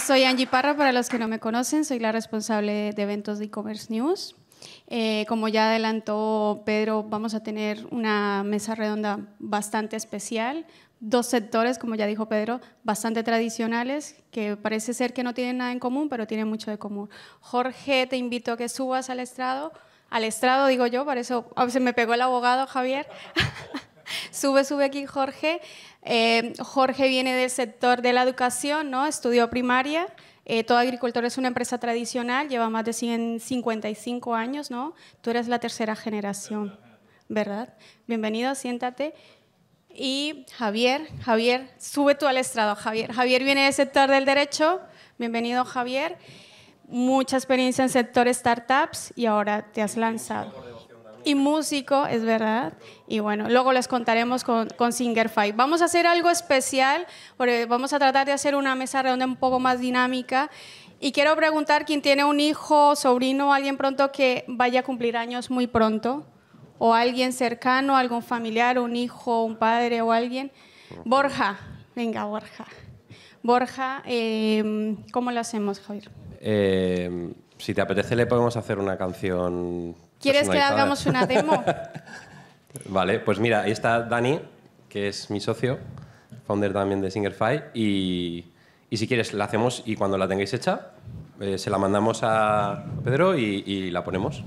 Soy Angie Parra, para los que no me conocen, soy la responsable de eventos de e-commerce news. Eh, como ya adelantó Pedro, vamos a tener una mesa redonda bastante especial, dos sectores, como ya dijo Pedro, bastante tradicionales, que parece ser que no tienen nada en común, pero tienen mucho de común. Jorge, te invito a que subas al estrado, al estrado digo yo, por eso oh, se me pegó el abogado Javier. sube, sube aquí Jorge. Eh, Jorge viene del sector de la educación, ¿no? estudió primaria. Eh, todo agricultor es una empresa tradicional, lleva más de 155 años, ¿no? Tú eres la tercera generación, ¿verdad? Bienvenido, siéntate. Y Javier, Javier, sube tú al estrado, Javier. Javier viene del sector del derecho, bienvenido Javier. Mucha experiencia en sector startups y ahora te has lanzado y músico, es verdad. Y bueno, luego les contaremos con, Singer Five. Vamos a hacer algo especial, vamos a tratar de hacer una mesa redonda un poco más dinámica. Y quiero preguntar quién tiene un hijo, sobrino, alguien pronto que vaya a cumplir años muy pronto, o alguien cercano, algún familiar, un hijo, un padre o alguien. Borja, venga, Borja. Borja, em, ¿cómo lo hacemos, Javier? Em, si te apetece, le podemos hacer una canción ¿Quieres pues que hagamos una demo? vale, pues mira, ahí está Dani, que es mi socio, founder también de Singerfy, y, y si quieres la hacemos y cuando la tengáis hecha, eh, se la mandamos a Pedro y, y la ponemos.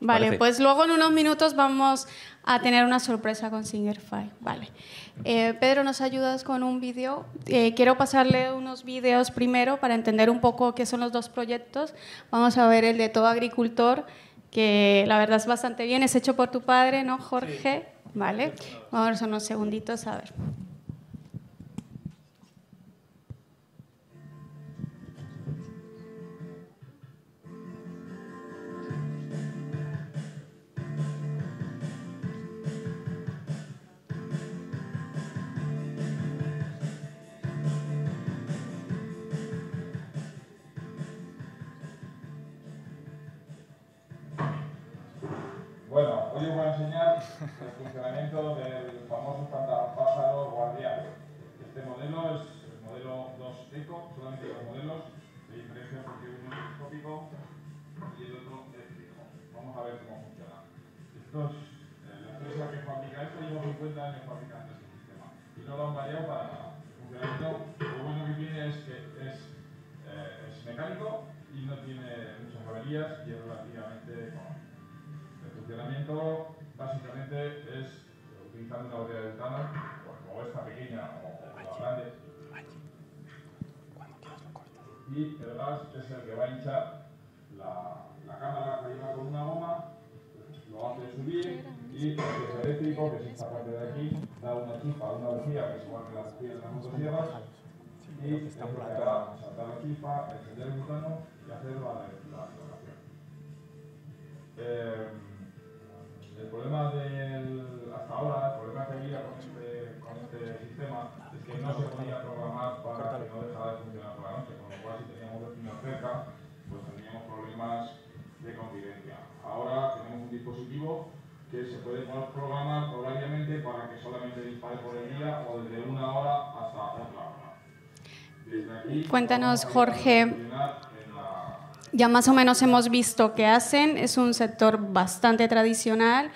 Vale, pues luego en unos minutos vamos a tener una sorpresa con Singerfy. Vale. Eh, Pedro, ¿nos ayudas con un vídeo? Eh, quiero pasarle unos vídeos primero para entender un poco qué son los dos proyectos. Vamos a ver el de todo agricultor que la verdad es bastante bien, es hecho por tu padre, ¿no, Jorge? Vale, vamos a unos segunditos a ver. básicamente es utilizando una botella de ventana pues, o esta pequeña o la grande. Y el gas es el que va a hinchar la, cámara que lleva con una goma, lo hace subir y el eléctrico, que es esta parte de aquí, da una chispa, una bujía, que es igual que la de las motosierras, y es que va a saltar la chispa, encender el butano y hacer la, la, la, eh, el problema del, hasta ahora, el problema que había este, con este, sistema es que no se podía programar para que no dejara de funcionar por la noche, con lo cual si teníamos vecinos cerca, pues teníamos problemas de convivencia. Ahora tenemos un dispositivo que se puede programar horariamente para que solamente dispare por el día o desde una hora hasta otra hora. Desde aquí, Cuéntanos, Jorge ya más o menos hemos visto qué hacen, es un sector bastante tradicional.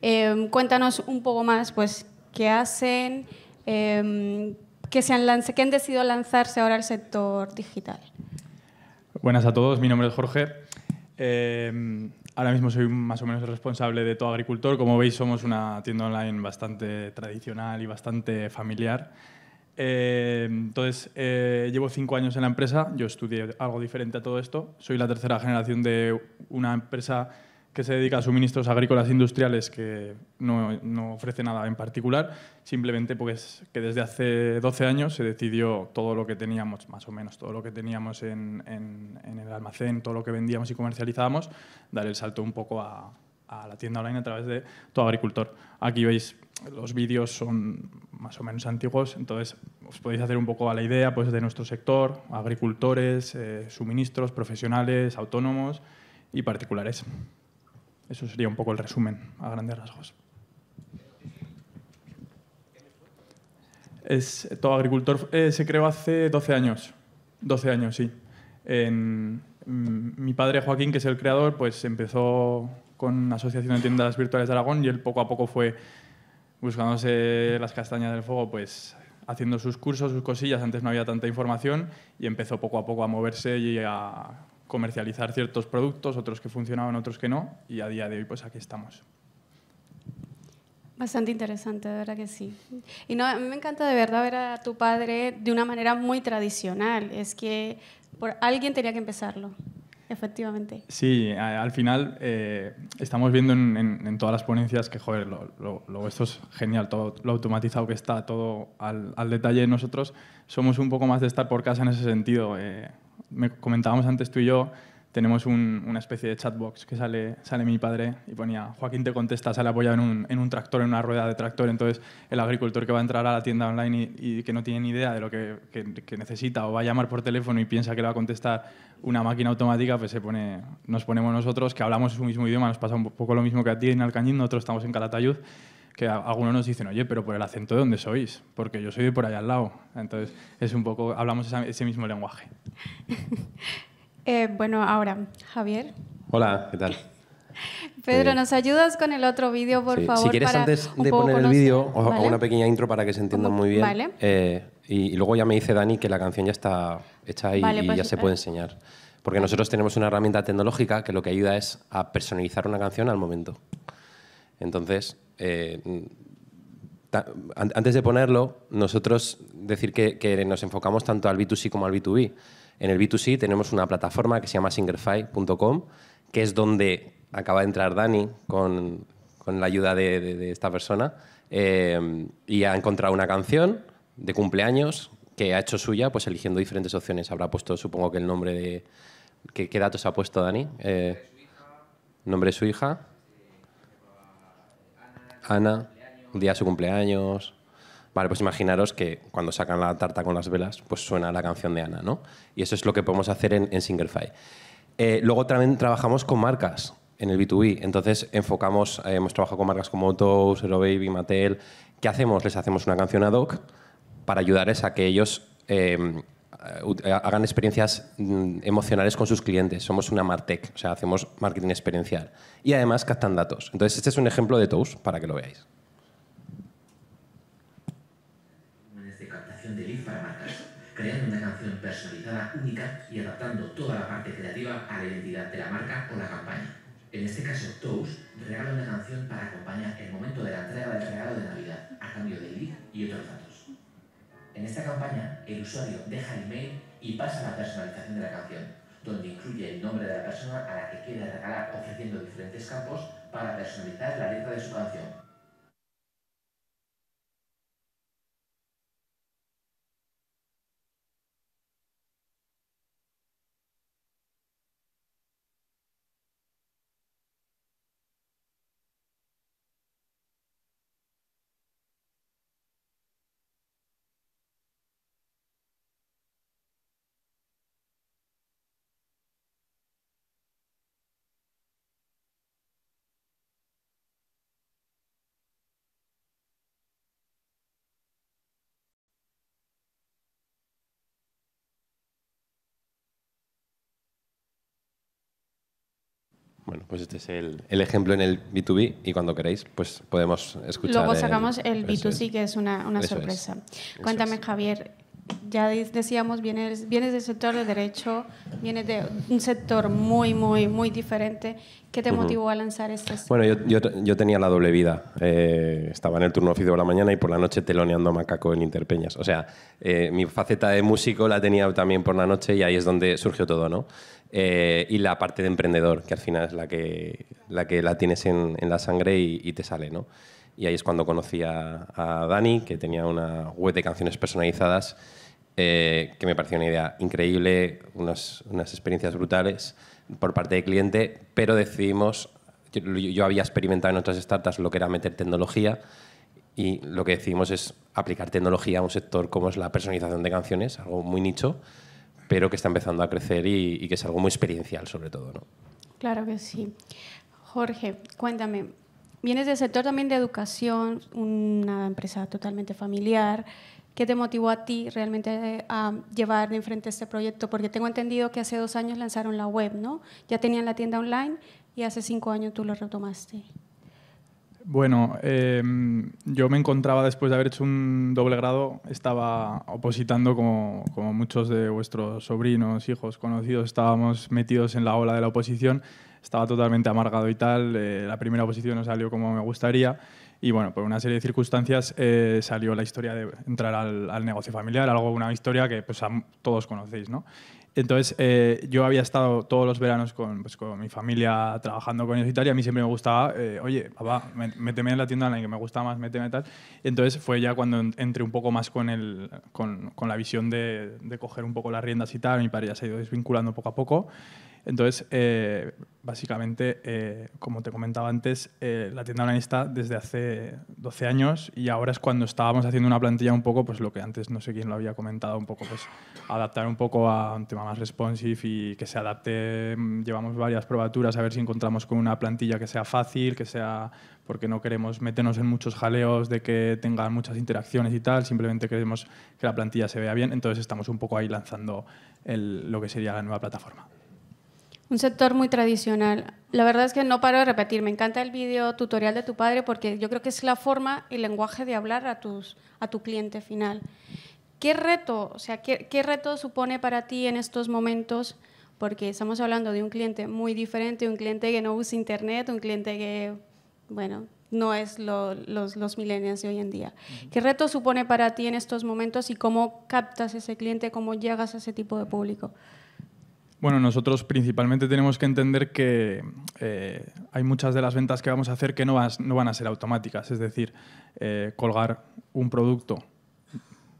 Em, cuéntanos un poco más, pues, qué hacen, em, qué, se han han decidido lanzarse ahora al sector digital. Buenas a todos, mi nombre es Jorge. Em, ahora mismo soy más o menos el responsable de todo agricultor. Como veis, somos una tienda online bastante tradicional y bastante familiar. Eh, entonces, eh, llevo cinco años en la empresa, yo estudié algo diferente a todo esto, soy la tercera generación de una empresa que se dedica a suministros agrícolas industriales que no, ofrece nada en particular, simplemente es pues, que desde hace 12 años se decidió todo lo que teníamos, más o menos todo lo que teníamos en, el almacén, todo lo que vendíamos y comercializábamos, dar el salto un poco a, a la tienda online a través de todo agricultor. Aquí veis los vídeos son más o menos antiguos, entonces os podéis hacer un poco a la idea pues, de nuestro sector, agricultores, eh, suministros, profesionales, autónomos y particulares. Eso sería un poco el resumen a grandes rasgos. Es, todo agricultor eh, se creó hace 12 años. 12 años, sí. Mm, mi padre Joaquín, que es el creador, pues empezó con la Asociación de Tiendas Virtuales de Aragón y él poco a poco fue buscándose las castañas del fuego, pues haciendo sus cursos, sus cosillas, antes no había tanta información y empezó poco a poco a moverse y a comercializar ciertos productos, otros que funcionaban, otros que no, y a día de hoy pues aquí estamos. Bastante interesante, de verdad que sí. Y no, a mí me encanta de verdad ver a tu padre de una manera muy tradicional, es que por alguien tenía que empezarlo. Efectivamente. Sí, al final eh, estamos viendo en, todas las ponencias que, joder, lo, esto es genial, todo lo automatizado que está, todo al, al, detalle. Nosotros somos un poco más de estar por casa en ese sentido. Eh, me comentábamos antes tú y yo tenemos una especie de chatbox que sale, sale mi padre y ponía, Joaquín te contesta, sale apoyado en un, en un, tractor, en una rueda de tractor. Entonces, el agricultor que va a entrar a la tienda online y, que no tiene ni idea de lo que, que, necesita o va a llamar por teléfono y piensa que le va a contestar una máquina automática, pues se pone, nos ponemos nosotros, que hablamos su mismo idioma, nos pasa un poco lo mismo que a ti en Alcañiz, nosotros estamos en Calatayud, que algunos nos dicen, oye, pero por el acento de dónde sois, porque yo soy de por allá al lado. Entonces, es un poco, hablamos ese mismo lenguaje. Eh, bueno, ahora, Javier. Hola, ¿qué tal? Pedro, ¿nos ayudas con el otro vídeo, por favor? Si quieres, antes de poner el vídeo, hago una pequeña intro para que se entiendan muy bien. Vale. Eh, y, luego ya me dice Dani que la canción ya está hecha y, y pues ya se puede enseñar. Porque nosotros tenemos una herramienta tecnológica que lo que ayuda es a personalizar una canción al momento. Entonces, eh, antes de ponerlo, nosotros decir que, que nos enfocamos tanto al B2C como al B2B. En el B2C tenemos una plataforma que se llama singerfy.com, que es donde acaba de entrar Dani con, con la ayuda de, esta persona eh, y ha encontrado una canción de cumpleaños que ha hecho suya, pues eligiendo diferentes opciones. Habrá puesto, supongo que el nombre de... ¿Qué, datos ha puesto Dani? Eh, nombre de su hija. Ana, día de su cumpleaños. Vale, pues imaginaros que cuando sacan la tarta con las velas, pues suena la canción de Ana, ¿no? Y eso es lo que podemos hacer en, Single Singlefy. Eh, luego también trabajamos con marcas en el B2B. Entonces enfocamos, eh, hemos trabajado con marcas como Otto, Zero Baby, Mattel. ¿Qué hacemos? Les hacemos una canción ad hoc para ayudarles a que ellos em, eh, hagan experiencias mm, emocionales con sus clientes. Somos una Martech, o sea, hacemos marketing experiencial. Y además captan datos. Entonces este es un ejemplo de Toast para que lo veáis. creando una canción personalizada única y adaptando toda la parte creativa a la identidad de la marca o la campaña. En este caso, Toast regala una canción para acompañar el momento de la entrega del regalo de Navidad, a cambio de link y otros datos. En esta campaña, el usuario deja el email y pasa a la personalización de la canción, donde incluye el nombre de la persona a la que quiere regalar ofreciendo diferentes campos para personalizar la letra de su canción, Bueno, pues este es el, ejemplo en el B2B y cuando queréis, pues podemos escuchar. Luego sacamos el, B2C, que es una, sorpresa. Cuéntame, Javier, ya decíamos, vienes, vienes del sector de derecho, vienes de un sector muy, muy, muy diferente. ¿Qué te motivó a lanzar este? Bueno, yo, tenía la doble vida. Eh, estaba en el turno oficio de la mañana y por la noche teloneando a Macaco en Interpeñas. O sea, eh, mi faceta de músico la tenía también por la noche y ahí es donde surgió todo, ¿no? Eh, y la parte de emprendedor, que al final es la que la, que la tienes en, la sangre y, te sale, ¿no? Y ahí es cuando conocí a, Dani, que tenía una web de canciones personalizadas, eh, que me pareció una idea increíble, unas, unas experiencias brutales por parte del cliente, pero decidimos, yo había experimentado en otras startups lo que era meter tecnología, y lo que decidimos es aplicar tecnología a un sector como es la personalización de canciones, algo muy nicho, pero que está empezando a crecer y, que es algo muy experiencial sobre todo. ¿no? Claro que sí. Jorge, cuéntame, vienes del sector también de educación, una empresa totalmente familiar. ¿Qué te motivó a ti realmente a llevar de frente este proyecto? Porque tengo entendido que hace dos años lanzaron la web, ¿no? Ya tenían la tienda online y hace cinco años tú lo retomaste. Bueno, em, yo me encontraba después de haber hecho un doble grado, estaba opositando como, muchos de vuestros sobrinos, hijos, conocidos, estábamos metidos en la ola de la oposición, estaba totalmente amargado y tal, eh, la primera oposición no salió como me gustaría y bueno, por una serie de circunstancias eh, salió la historia de entrar al, negocio familiar, algo, una historia que pues, todos conocéis, ¿no? Entonces, eh, yo había estado todos los veranos pues, con, mi familia trabajando con ellos y tal, y a mí siempre me gustaba, eh, oye, papá, méteme en la tienda en la que me gusta más, méteme tal. Entonces fue ya cuando entré un poco más con, con, la visión de, de, coger un poco las riendas y tal, mi padre ya se ha ido desvinculando poco a poco. Entonces, eh, básicamente, eh, como te comentaba antes, eh, la tienda online está desde hace 12 años y ahora es cuando estábamos haciendo una plantilla un poco, pues lo que antes no sé quién lo había comentado, un poco, pues adaptar un poco a un tema más responsive y que se adapte. Mm, llevamos varias probaturas a ver si encontramos con una plantilla que sea fácil, que sea porque no queremos meternos en muchos jaleos de que tengan muchas interacciones y tal, simplemente queremos que la plantilla se vea bien, entonces estamos un poco ahí lanzando lo que sería la nueva plataforma. Un sector muy tradicional. La verdad es que no paro de repetir, me encanta el vídeo tutorial de tu padre porque yo creo que es la forma y lenguaje de hablar a, tus, a tu cliente final. ¿Qué reto, o sea, qué, reto supone para ti en estos momentos? Porque estamos hablando de un cliente muy diferente, un cliente que no usa internet, un cliente que, bueno, no es los, los millennials de hoy en día. ¿Qué reto supone para ti en estos momentos y cómo captas ese cliente, cómo llegas a ese tipo de público? Bueno, nosotros principalmente tenemos que entender que eh, hay muchas de las ventas que vamos a hacer que no, van a ser automáticas, es decir, eh, colgar un producto,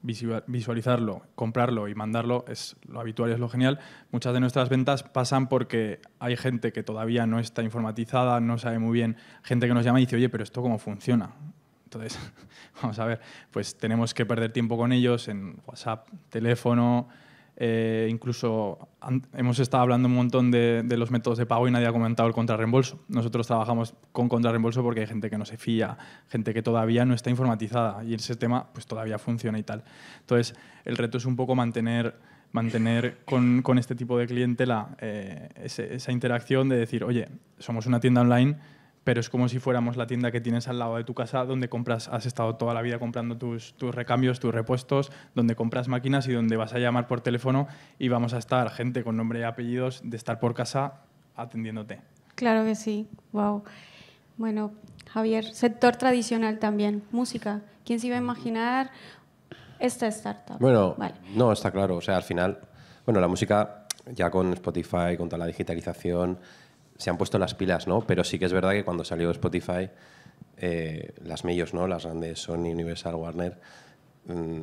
visualizarlo, comprarlo y mandarlo es lo habitual es lo genial. Muchas de nuestras ventas pasan porque hay gente que todavía no está informatizada, no sabe muy bien, gente que nos llama y dice, oye, pero esto cómo funciona. Entonces, vamos a ver, pues tenemos que perder tiempo con ellos en WhatsApp, teléfono, eh, incluso hemos estado hablando un montón de, los métodos de pago y nadie ha comentado el contrarreembolso. Nosotros trabajamos con contrarreembolso porque hay gente que no se fía, gente que todavía no está informatizada y ese tema pues, todavía funciona y tal. Entonces, el reto es un poco mantener, mantener con, este tipo de clientela eh, esa interacción de decir, oye, somos una tienda online pero es como si fuéramos la tienda que tienes al lado de tu casa donde compras, has estado toda la vida comprando tus, recambios, tus repuestos, donde compras máquinas y donde vas a llamar por teléfono y vamos a estar gente con nombre y apellidos de estar por casa atendiéndote. Claro que sí, wow. Bueno, Javier, sector tradicional también, música. ¿Quién se iba a imaginar esta startup? Bueno, no, está claro, o sea, al final, bueno, la música ya con Spotify, con toda la digitalización, se han puesto las pilas, ¿no? Pero sí que es verdad que cuando salió Spotify, eh, las medios, ¿no? Las grandes Sony, Universal, Warner, mm,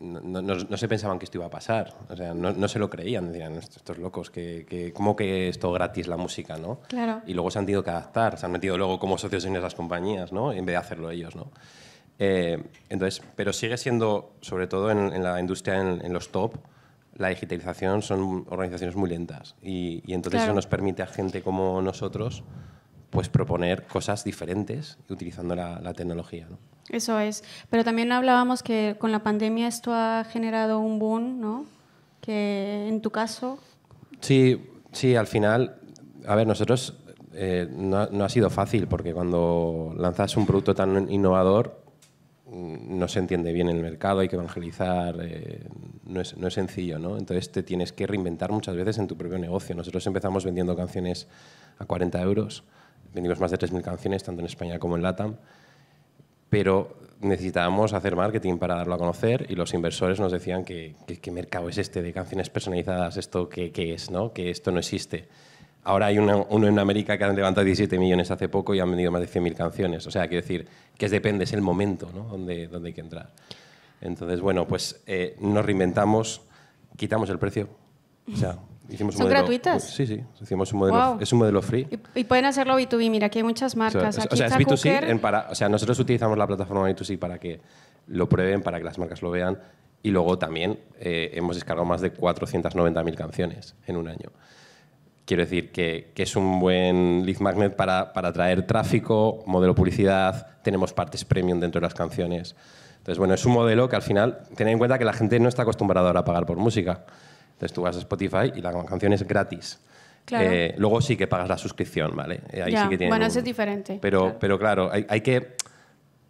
no, no, se pensaban que esto iba a pasar. O sea, no, no se lo creían. Decían, estos, locos, que, que, ¿cómo que esto gratis la música, no? Y luego se han tenido que adaptar. Se han metido luego como socios en esas compañías, ¿no? En vez de hacerlo ellos, ¿no? Eh, entonces, pero sigue siendo, sobre todo en, la industria, en los top, la digitalización son organizaciones muy lentas y, entonces eso nos permite a gente como nosotros pues proponer cosas diferentes utilizando la, tecnología. Eso es. Pero también hablábamos que con la pandemia esto ha generado un boom, ¿no? Que en tu caso... Sí, sí, al final, a ver, nosotros eh, no, ha sido fácil porque cuando lanzas un producto tan innovador mm, no se entiende bien el mercado, hay que evangelizar, eh, no es, sencillo, ¿no? Entonces te tienes que reinventar muchas veces en tu propio negocio. Nosotros empezamos vendiendo canciones a 40 euros, vendimos más de 3.000 canciones, tanto en España como en LATAM, pero necesitábamos hacer marketing para darlo a conocer y los inversores nos decían que qué mercado es este de canciones personalizadas, esto qué, es, ¿no? que esto no existe. Ahora hay uno en América que han levantado 17 millones hace poco y han vendido más de 100.000 canciones. O sea, quiero decir, que es, depende, es el momento ¿no? donde hay que entrar. Entonces, bueno, pues eh, nos reinventamos, quitamos el precio. O sea, hicimos un modelo, gratuitas? Sí, sí, hicimos un modelo, es un modelo free. Y, pueden hacerlo B2B, mira, aquí hay muchas marcas. O sea, o sea es B2C, para, o sea, nosotros utilizamos la plataforma B2C para que lo prueben, para que las marcas lo vean. Y luego también eh, hemos descargado más de 490.000 canciones en un año. Quiero decir que, que es un buen lead magnet para, para atraer tráfico, modelo publicidad, tenemos partes premium dentro de las canciones. Entonces, bueno, es un modelo que al final, tened en cuenta que la gente no está acostumbrada ahora a pagar por música. Entonces tú vas a Spotify y la canción es gratis. Eh, luego sí que pagas la suscripción, ¿vale? Eh, ahí sí que bueno, eso es diferente. Pero claro, pero claro hay, que,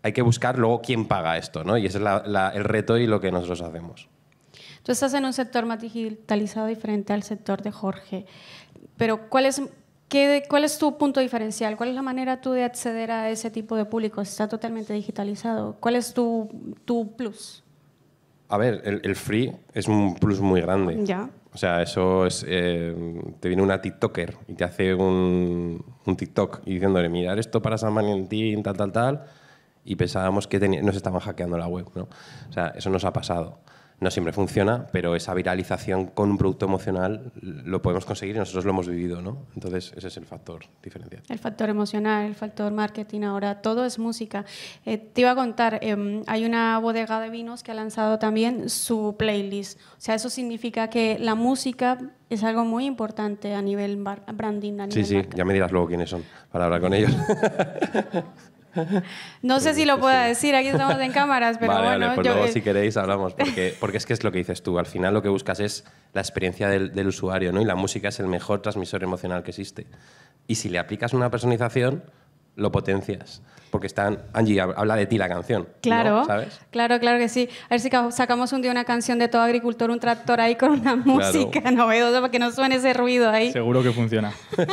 hay que buscar luego quién paga esto, ¿no? Y ese es el reto y lo que nosotros hacemos. Tú estás en un sector más digitalizado diferente al sector de Jorge. Pero ¿cuál es ¿Qué, ¿Cuál es tu punto diferencial? ¿Cuál es la manera tú de acceder a ese tipo de público? Está totalmente digitalizado. ¿Cuál es tu, tu plus? A ver, el, free es un plus muy grande. Ya. O sea, eso es. Eh, te viene una TikToker y te hace un, un TikTok y diciéndole, mirar esto para San Valentín, tal, tal, tal. Y pensábamos que nos estaban hackeando la web, ¿no? O sea, eso nos ha pasado no siempre funciona, pero esa viralización con un producto emocional lo podemos conseguir y nosotros lo hemos vivido, ¿no? Entonces, ese es el factor diferencial. El factor emocional, el factor marketing ahora, todo es música. Eh, te iba a contar, em, hay una bodega de vinos que ha lanzado también su playlist. O sea, eso significa que la música es algo muy importante a nivel branding. A nivel sí, sí, ya me dirás luego quiénes son para hablar con ellos. No sé si lo pues puedo decir, aquí estamos en cámaras, pero vale, bueno. Pues si queréis hablamos, porque, es que es lo que dices tú. Al final lo que buscas es la experiencia del, usuario, ¿no? Y la música es el mejor transmisor emocional que existe. Y si le aplicas una personalización, lo potencias. Porque están, Angie, habla de ti la canción. Claro, claro, claro que sí. A ver si sacamos un día una canción de todo agricultor, un tractor ahí con una música novedosa para que no suene ese ruido ahí. Seguro que funciona.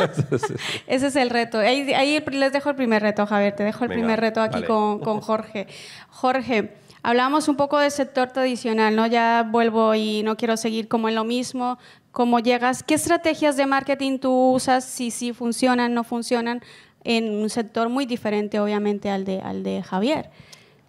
ese es el reto. Ahí, les dejo el primer reto, Javier. Te dejo el primer reto aquí con, Jorge. Jorge. Hablábamos un poco del sector tradicional, ¿no? Ya vuelvo y no quiero seguir como en lo mismo, cómo llegas, qué estrategias de marketing tú usas, si sí si funcionan, no funcionan, en un sector muy diferente, obviamente, al de, al de Javier.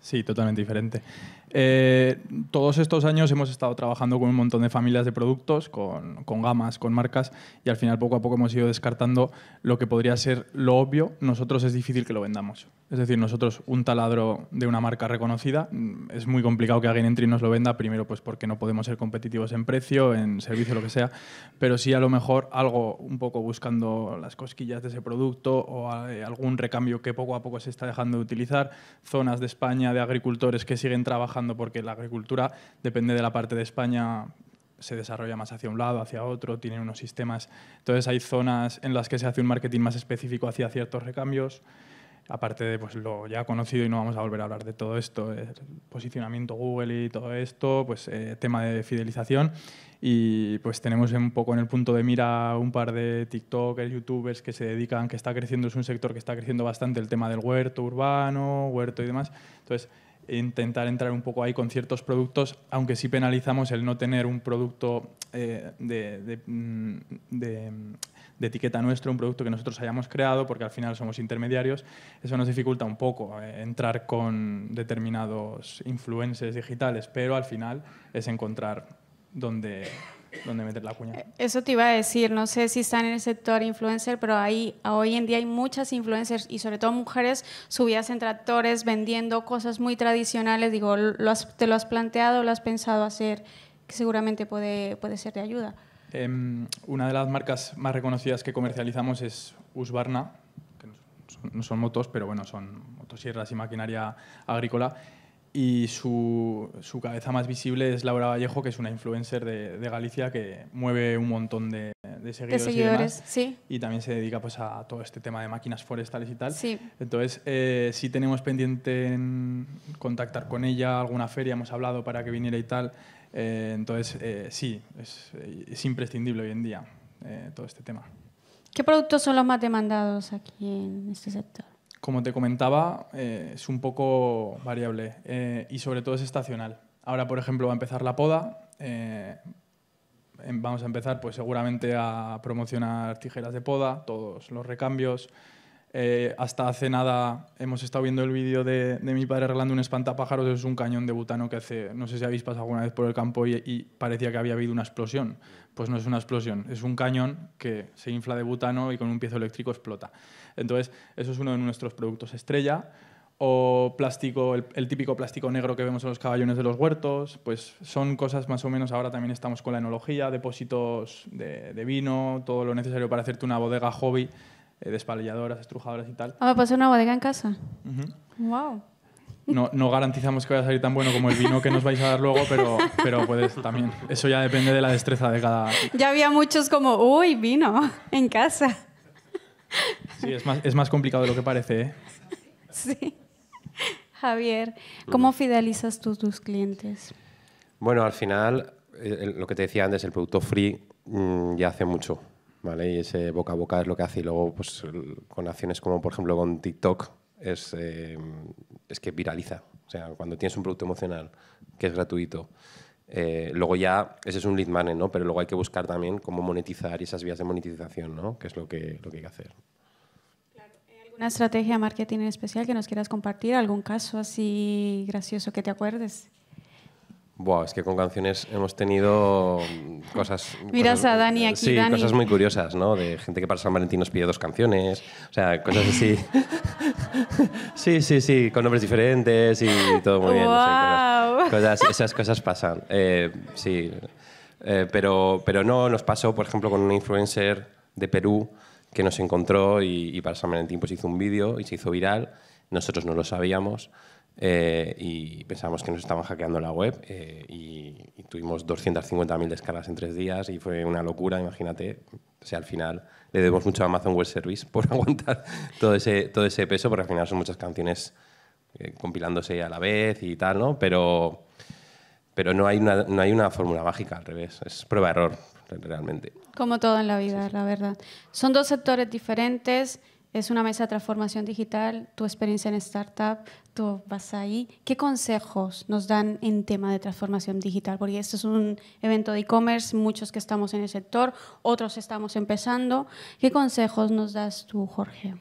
Sí, totalmente diferente. Eh, todos estos años hemos estado trabajando con un montón de familias de productos, con, con, gamas, con marcas, y al final poco a poco hemos ido descartando lo que podría ser lo obvio. Nosotros es difícil que lo vendamos. Es decir, nosotros un taladro de una marca reconocida mm, es muy complicado que alguien entre y nos lo venda, primero pues porque no podemos ser competitivos en precio, en servicio, lo que sea, pero sí a lo mejor algo un poco buscando las cosquillas de ese producto o eh, algún recambio que poco a poco se está dejando de utilizar, zonas de España de agricultores que siguen trabajando porque la agricultura depende de la parte de España se desarrolla más hacia un lado, hacia otro, tienen unos sistemas. Entonces hay zonas en las que se hace un marketing más específico hacia ciertos recambios aparte de pues, lo ya conocido y no vamos a volver a hablar de todo esto, eh, posicionamiento Google y todo esto, pues eh, tema de fidelización y pues tenemos un poco en el punto de mira un par de TikTokers, YouTubers que se dedican, que está creciendo, es un sector que está creciendo bastante el tema del huerto urbano, huerto y demás. Entonces, intentar entrar un poco ahí con ciertos productos, aunque sí penalizamos el no tener un producto eh, mm, mm, de, etiqueta nuestro, un producto que nosotros hayamos creado, porque al final somos intermediarios. Eso nos dificulta un poco eh, entrar con determinados influencers digitales, pero al final es encontrar donde meter la cuña. Eso te iba a decir, no sé si están en el sector influencer, pero ahí hoy en día hay muchas influencers y sobre todo mujeres subidas en tractores vendiendo cosas muy tradicionales. Digo, ¿te lo has planteado, lo has pensado hacer? Que seguramente puede, puede ser de ayuda. Em, una de las marcas más reconocidas que comercializamos es Usbarna, que no son, no son motos, pero bueno, son motosierras y maquinaria agrícola y su, cabeza más visible es Laura Vallejo, que es una influencer de, Galicia que mueve un montón de, seguidores, y Sí. Y también se dedica pues, a todo este tema de máquinas forestales y tal. Entonces, si eh, sí tenemos pendiente en contactar con ella, alguna feria hemos hablado para que viniera y tal. Eh, entonces, eh, sí, es, imprescindible hoy en día todo este tema. ¿Qué productos son los más demandados aquí en este sector? como te comentaba, eh, es un poco variable eh, y sobre todo es estacional. Ahora, por ejemplo, va a empezar la poda. Eh, em, vamos a empezar, pues seguramente a promocionar tijeras de poda, todos los recambios, eh, hasta hace nada hemos estado viendo el vídeo de, mi padre arreglando un espantapájaros, es un cañón de butano que hace, no sé si habéis pasado alguna vez por el campo y, parecía que había habido una explosión. Pues no es una explosión, es un cañón que se infla de butano y con un piezo eléctrico explota. Entonces, eso es uno de nuestros productos estrella. O plástico, el, típico plástico negro que vemos en los caballones de los huertos, pues son cosas más o menos, ahora también estamos con la enología, depósitos de, de vino, todo lo necesario para hacerte una bodega hobby eh, despalilladoras, estrujadoras y tal. Ah, me pasé una bodega en casa. Wow. No, no, garantizamos que vaya a salir tan bueno como el vino que nos vais a dar luego, pero, pero puedes también. Eso ya depende de la destreza de cada. Ya había muchos como, uy, vino en casa. Sí, es más, es más complicado de lo que parece. ¿eh? Sí. Javier, ¿cómo fidelizas tú tus clientes? Bueno, al final, eh, lo que te decía antes, el producto free mm, ya hace mucho. ¿vale? Y ese boca a boca es lo que hace. Y luego, pues, con acciones como, por ejemplo, con TikTok, es, eh, que viraliza. O sea, cuando tienes un producto emocional que es gratuito, eh, luego ya, ese es un lead magnet, ¿no? Pero luego hay que buscar también cómo monetizar esas vías de monetización, ¿no? Que es lo que, lo que hay que hacer. ¿Alguna estrategia marketing en especial que nos quieras compartir? ¿Algún caso así gracioso que te acuerdes? es que con canciones hemos tenido cosas. Miras a Dani aquí. Sí, cosas muy curiosas, ¿no? De gente que para San Valentín nos pide dos canciones, o sea, cosas así. sí, sí, sí, con nombres diferentes y todo muy bien. Wow. cosas, esas cosas pasan. Eh, sí, eh, pero, pero no, nos pasó, por ejemplo, con un influencer de Perú que nos encontró y, y para San Valentín pues hizo un vídeo y se hizo viral. Nosotros no lo sabíamos. Eh, y pensábamos que nos estaban hackeando la web eh, y, tuvimos 250.000 descargas en tres días y fue una locura, imagínate. O sea, al final le debemos mucho a Amazon Web Service por aguantar todo ese, todo ese peso, porque al final son muchas canciones eh, compilándose a la vez y tal, ¿no? Pero, pero no hay una, no hay una fórmula mágica, al revés, es prueba-error realmente. Como todo en la vida, la verdad. Son dos sectores diferentes es una mesa de transformación digital, tu experiencia en startup, tú vas ahí. ¿Qué consejos nos dan en tema de transformación digital? Porque este es un evento de e-commerce, muchos que estamos en el sector, otros estamos empezando. ¿Qué consejos nos das tú, Jorge?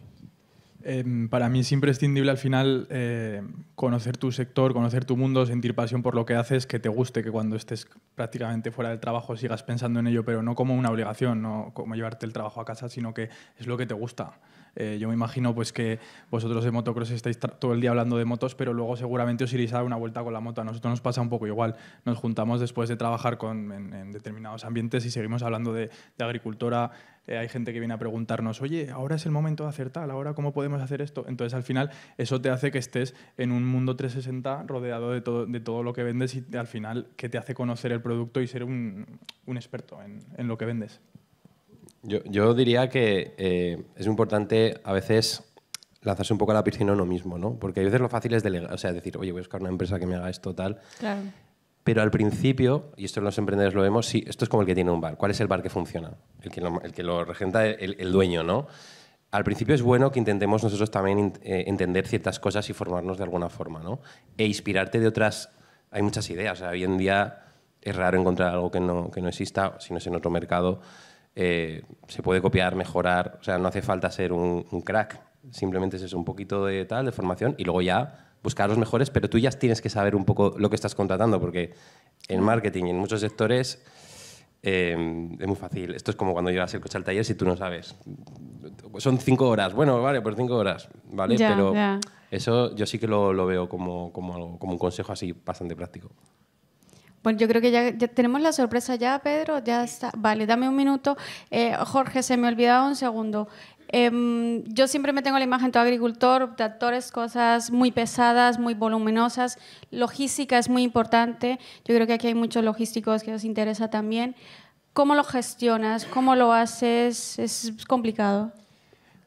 Em, para mí es imprescindible al final eh, conocer tu sector, conocer tu mundo, sentir pasión por lo que haces, que te guste, que cuando estés prácticamente fuera del trabajo sigas pensando en ello, pero no como una obligación, no como llevarte el trabajo a casa, sino que es lo que te gusta. Eh, yo me imagino pues que vosotros de motocross estáis todo el día hablando de motos, pero luego seguramente os iréis a dar una vuelta con la moto. A nosotros nos pasa un poco igual. Nos juntamos después de trabajar en, determinados ambientes y seguimos hablando de, agricultura. Eh, hay gente que viene a preguntarnos, oye, ahora es el momento de hacer tal, ahora cómo podemos hacer esto. Entonces al final eso te hace que estés en un mundo 360 rodeado de todo, lo que vendes y al final que te hace conocer el producto y ser un, experto en lo que vendes. Yo, diría que eh, es importante a veces lanzarse un poco a la piscina uno mismo, ¿no? Porque a veces lo fácil es delegar, o sea, decir, oye, voy a buscar una empresa que me haga esto, tal. Claro. Pero al principio, y esto los emprendedores lo vemos, sí, esto es como el que tiene un bar. ¿Cuál es el bar que funciona? El que lo, el que lo regenta el, dueño, ¿no? Al principio es bueno que intentemos nosotros también eh, entender ciertas cosas y formarnos de alguna forma, ¿no? E inspirarte de otras... Hay muchas ideas. O sea, hoy en día es raro encontrar algo que no, que no exista, si no es en otro mercado. Eh, se puede copiar, mejorar, o sea, no hace falta ser un, crack, simplemente es un poquito de tal, de formación y luego ya buscar los mejores, pero tú ya tienes que saber un poco lo que estás contratando, porque en marketing y en muchos sectores em, es muy fácil. Esto es como cuando llevas el coche al taller si tú no sabes. Son cinco horas. Bueno, vale, por pues cinco horas, ¿vale? Pero eso yo sí que lo, lo veo como, como, como un consejo así bastante práctico. Bueno, yo creo que ya, tenemos la sorpresa ya, Pedro. Ya está. Vale, dame un minuto. Eh, Jorge, se me olvidaba un segundo. Em, yo siempre me tengo la imagen de agricultor, tractores, cosas muy pesadas, muy voluminosas. Logística es muy importante. Yo creo que aquí hay muchos logísticos que os interesa también. ¿Cómo lo gestionas? ¿Cómo lo haces? ¿Es complicado?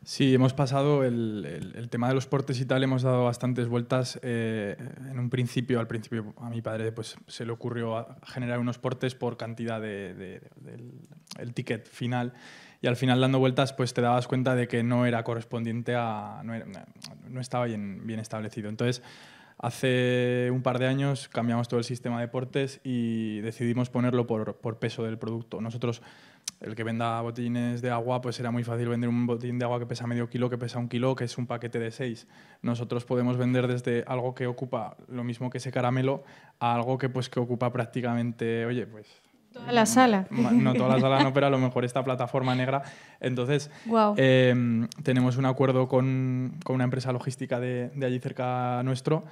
Sí, hemos pasado el, el, tema de los portes y tal, hemos dado bastantes vueltas. Eh, en un principio, al principio a mi padre pues, se le ocurrió generar unos portes por cantidad del de, ticket final y al final dando vueltas pues te dabas cuenta de que no era correspondiente a... no, no estaba bien, bien establecido. Entonces, Hace un par de años cambiamos todo el sistema de portes y decidimos ponerlo por, por, peso del producto. Nosotros el que venda botines de agua, pues era muy fácil vender un botín de agua que pesa medio kilo, que pesa un kilo, que es un paquete de seis. Nosotros podemos vender desde algo que ocupa lo mismo que ese caramelo a algo que, pues, que ocupa prácticamente, oye, pues... Toda la sala. No, toda la sala no, pero a lo mejor esta plataforma negra. Entonces, eh, tenemos un acuerdo con, una empresa logística de, de allí cerca nuestro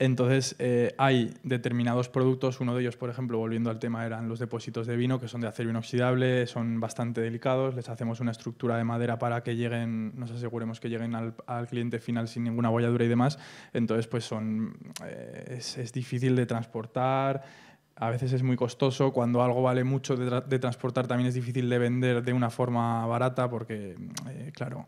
entonces, eh, hay determinados productos, uno de ellos, por ejemplo, volviendo al tema, eran los depósitos de vino, que son de acero inoxidable, son bastante delicados, les hacemos una estructura de madera para que lleguen, nos aseguremos que lleguen al, cliente final sin ninguna bolladura y demás. Entonces, pues son, eh, es, difícil de transportar, a veces es muy costoso, cuando algo vale mucho de, transportar también es difícil de vender de una forma barata porque, eh, claro,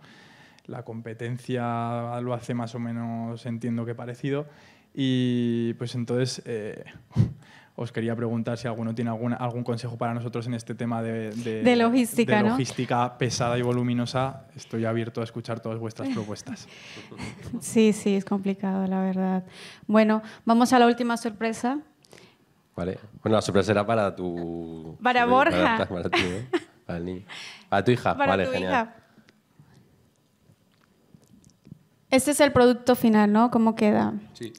la competencia lo hace más o menos, entiendo que parecido. Y pues entonces eh, os quería preguntar si alguno tiene alguna, algún consejo para nosotros en este tema de, logística, pesada y voluminosa. Estoy abierto a escuchar todas vuestras propuestas. Sí, sí, es complicado, la verdad. Bueno, vamos a la última sorpresa. Vale. Bueno, la sorpresa era para tu... Para Borja. Para, ti, ¿eh? para, el niño. para tu hija. vale, genial. Este es el producto final, ¿no? ¿Cómo queda? Sí.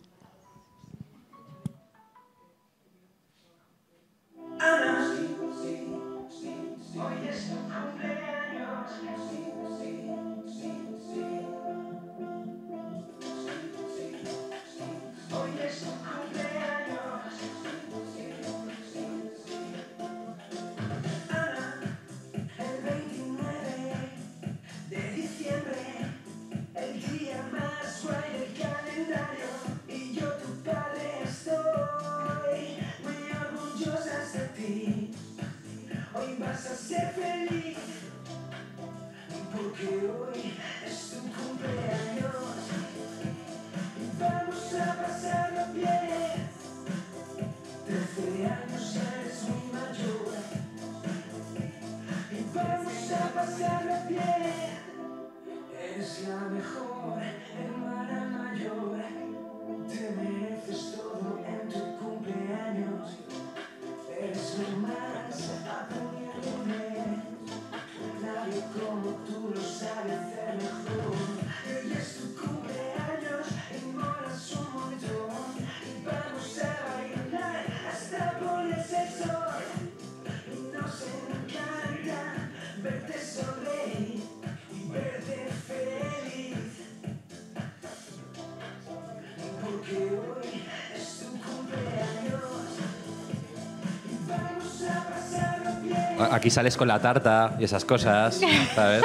aquí sales con la tarta y esas cosas, ¿sabes?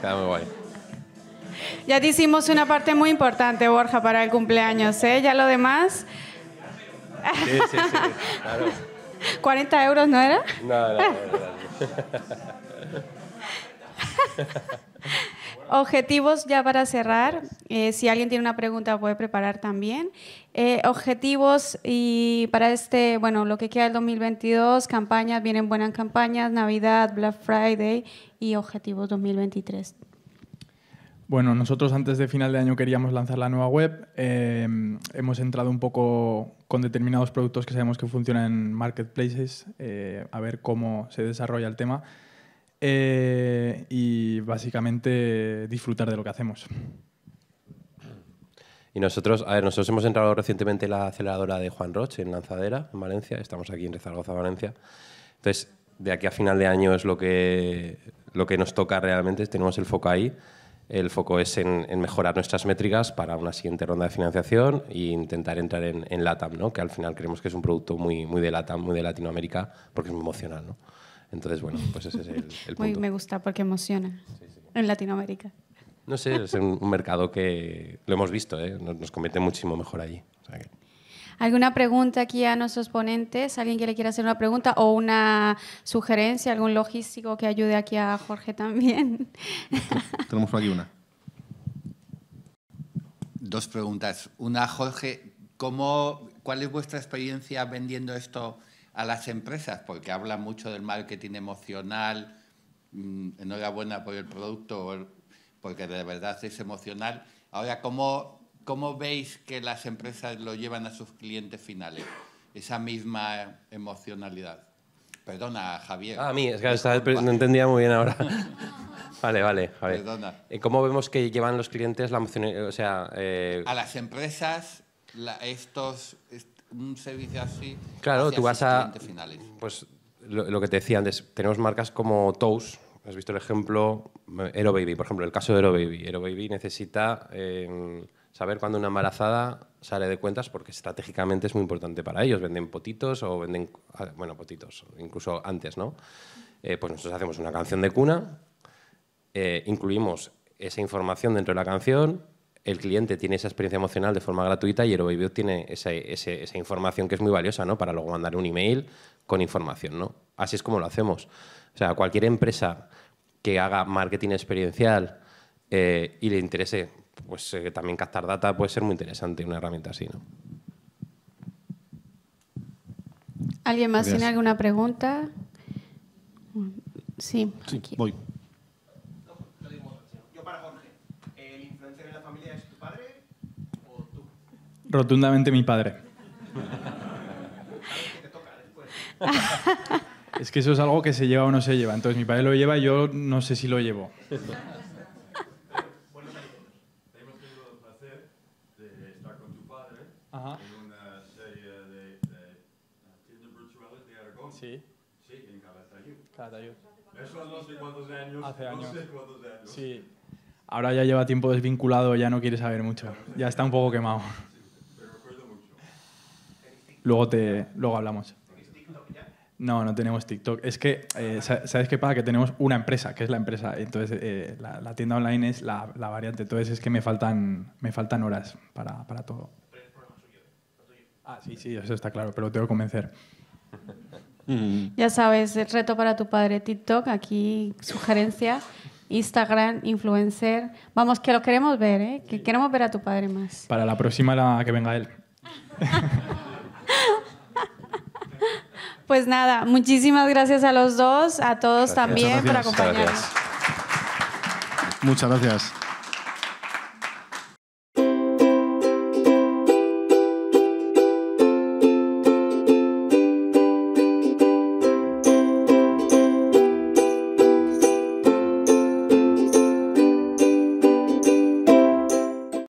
Queda, muy guay. Ya te hicimos una parte muy importante, Borja, para el cumpleaños, ¿eh? Ya lo demás... Sí, sí, sí, claro. 40 euros, ¿no era? No, no, no, Objetivos ya para cerrar. Eh, si alguien tiene una pregunta, puede preparar también. Eh, objetivos y para este, bueno, lo que queda del 2022, campañas, vienen buenas campañas, Navidad, Black Friday y objetivos 2023. Bueno, nosotros antes de final de año queríamos lanzar la nueva web. Em, hemos entrado un poco con determinados productos que sabemos que funcionan en marketplaces, eh, a ver cómo se desarrolla el tema y básicamente disfrutar de lo que hacemos. Y nosotros, a ver, nosotros hemos entrado recientemente en la aceleradora de Juan Roche en Lanzadera, en Valencia. Estamos aquí en Zaragoza, Valencia. Entonces, de aquí a final de año es lo que, lo que nos toca realmente. Tenemos el foco ahí. El foco es en, mejorar nuestras métricas para una siguiente ronda de financiación e intentar entrar en, LATAM, ¿no? que al final creemos que es un producto muy, muy de LATAM, muy de Latinoamérica, porque es muy emocional. ¿no? Entonces, bueno, pues ese es el, punto. Muy me gusta porque emociona en Latinoamérica. No sé, es un, mercado que lo hemos visto, ¿eh? nos, nos muchísimo mejor allí. ¿Alguna pregunta aquí a nuestros ponentes? ¿Alguien que le quiera hacer una pregunta o una sugerencia? ¿Algún logístico que ayude aquí a Jorge también? Tenemos aquí una. Dos preguntas. Una, Jorge, ¿cuál es vuestra experiencia vendiendo esto a las empresas? Porque habla mucho del marketing emocional. Mm, enhorabuena por el producto porque de verdad es emocional. Ahora, ¿cómo, cómo veis que las empresas lo llevan a sus clientes finales? Esa misma emocionalidad. Perdona, Javier. Ah, a mí, es que no entendía muy bien ahora. Vale, vale, Javier. Perdona. Eh, ¿Cómo vemos que llevan los clientes la emocionalidad? Eh, o sea, eh, A las empresas, estos, un servicio así. Claro, tú vas a. Pues lo, lo, que te decía antes, tenemos marcas como Toast, Has visto el ejemplo eh, Hero Baby, por ejemplo, el caso de Hero Baby. Hero Baby necesita eh, saber cuándo una embarazada sale de cuentas porque estratégicamente es muy importante para ellos. Venden potitos o venden, ah, bueno, potitos, incluso antes, ¿no? Eh, pues nosotros hacemos una canción de cuna, incluimos esa información dentro de la canción, el cliente tiene esa experiencia emocional de forma gratuita y Baby tiene esa, esa, información que es muy valiosa, ¿no? Para luego mandar un email con información, ¿no? Así es como lo hacemos. O sea, cualquier empresa que haga marketing experiencial eh, y le interese pues eh, también captar data puede ser muy interesante una herramienta así, ¿no? ¿Alguien más tiene alguna pregunta? Sí, sí voy. Yo para Jorge, ¿el influencer en la familia es tu padre o tú? Rotundamente mi padre. te toca después. Es que eso es algo que se lleva o no se lleva. Entonces mi padre lo lleva, y yo no sé si lo llevo. Bueno, hemos tenido el placer de estar con tu padre en una serie de, de virtuales de Aragón. Sí. Sí, en Calatayud. Calatayud. Eso no sé cuántos años. Hace años. No sé cuántos años. Sí. Ahora ya lleva tiempo desvinculado, ya no quiere saber mucho. Ya está un poco quemado. pero recuerdo mucho. Luego, te, luego hablamos. No, no tenemos TikTok. Es que, eh, ¿sabes qué pasa? Que tenemos una empresa, que es la empresa. Entonces, eh, la, tienda online es la, variante. Entonces, es que me faltan, me faltan horas para, todo. Ah, sí, sí, eso está claro, pero lo tengo que convencer. Mm. ya sabes, el reto para tu padre TikTok, aquí sugerencia. Instagram, influencer. Vamos, que lo queremos ver, ¿eh? Que queremos ver a tu padre más. Para la próxima la que venga él. Pues nada, muchísimas gracias a los dos, a todos también por acompañarnos. Muchas gracias.